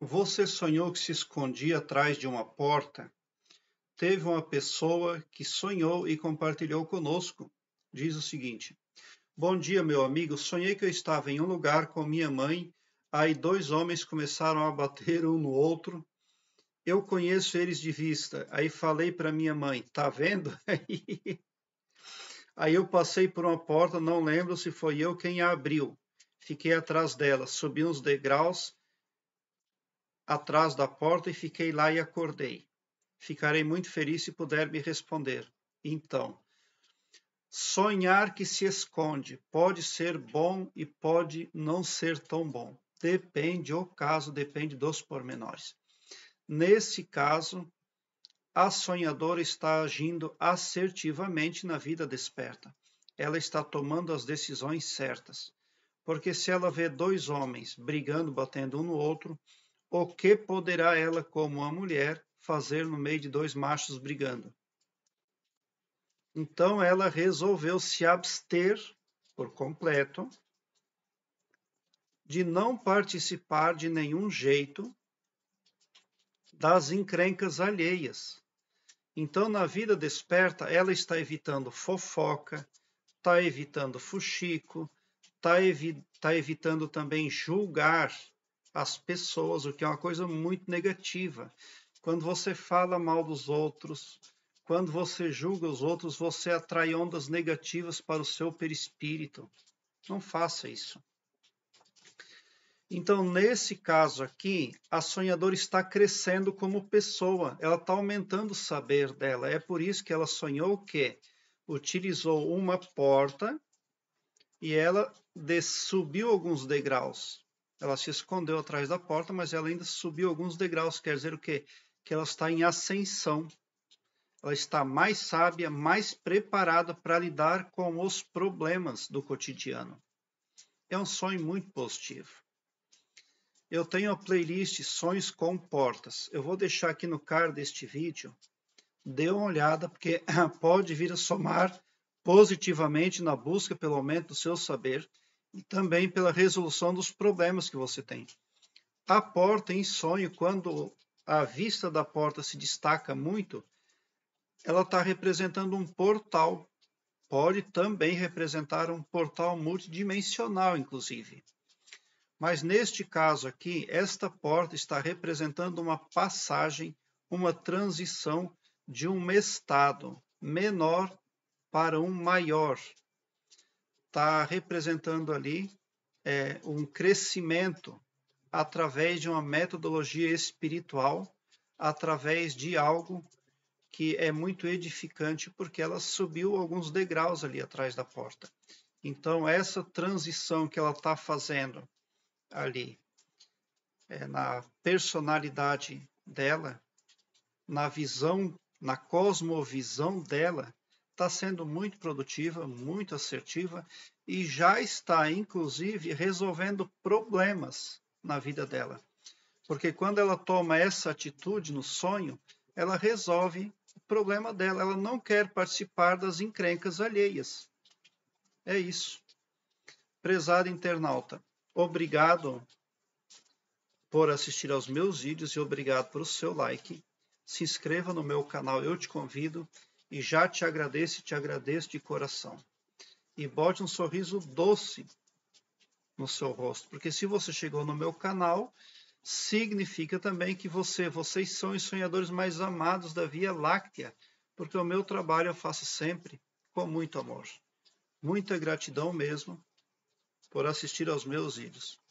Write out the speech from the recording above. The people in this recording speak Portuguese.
Você sonhou que se escondia atrás de uma porta? Teve uma pessoa que sonhou e compartilhou conosco. Diz o seguinte: Bom dia, meu amigo. Sonhei que eu estava em um lugar com minha mãe. Aí dois homens começaram a bater um no outro. Eu conheço eles de vista. Aí falei para minha mãe: Tá vendo? Aí eu passei por uma porta, não lembro se foi eu quem a abriu. Fiquei atrás dela, subi uns degraus atrás da porta e fiquei lá e acordei. Ficarei muito feliz se puder me responder. Então, sonhar que se esconde pode ser bom e pode não ser tão bom. Depende o caso, depende dos pormenores. Nesse caso, a sonhadora está agindo assertivamente na vida desperta. Ela está tomando as decisões certas. Porque se ela vê dois homens brigando, batendo um no outro, o que poderá ela, como a mulher, fazer no meio de dois machos brigando? Então ela resolveu se abster por completo de não participar de nenhum jeito das encrencas alheias. Então, na vida desperta, ela está evitando fofoca, está evitando fuxico, está evi tá evitando também julgar as pessoas, o que é uma coisa muito negativa. Quando você fala mal dos outros, quando você julga os outros, você atrai ondas negativas para o seu perispírito. Não faça isso. Então, nesse caso aqui, a sonhadora está crescendo como pessoa, ela está aumentando o saber dela. É por isso que ela sonhou que utilizou uma porta e ela subiu alguns degraus. Ela se escondeu atrás da porta, mas ela ainda subiu alguns degraus. Quer dizer o quê? Que ela está em ascensão. Ela está mais sábia, mais preparada para lidar com os problemas do cotidiano. É um sonho muito positivo. Eu tenho a playlist Sonhos com Portas. Eu vou deixar aqui no card deste vídeo. Dê uma olhada, porque pode vir a somar positivamente na busca pelo aumento do seu saber e também pela resolução dos problemas que você tem. A porta em sonho, quando a vista da porta se destaca muito, ela está representando um portal. Pode também representar um portal multidimensional, inclusive. Mas neste caso aqui, esta porta está representando uma passagem, uma transição de um estado menor para um maior, está representando ali é, um crescimento através de uma metodologia espiritual, através de algo que é muito edificante, porque ela subiu alguns degraus ali atrás da porta. Então, essa transição que ela está fazendo ali, é, na personalidade dela, na visão, na cosmovisão dela, está sendo muito produtiva, muito assertiva e já está, inclusive, resolvendo problemas na vida dela. Porque quando ela toma essa atitude no sonho, ela resolve o problema dela. Ela não quer participar das encrencas alheias. É isso. Prezado internauta, obrigado por assistir aos meus vídeos e obrigado pelo seu like. Se inscreva no meu canal, eu te convido e já te agradeço e te agradeço de coração. E bote um sorriso doce no seu rosto, porque se você chegou no meu canal, significa também que você, vocês são os sonhadores mais amados da Via Láctea, porque o meu trabalho eu faço sempre com muito amor. Muita gratidão mesmo por assistir aos meus vídeos.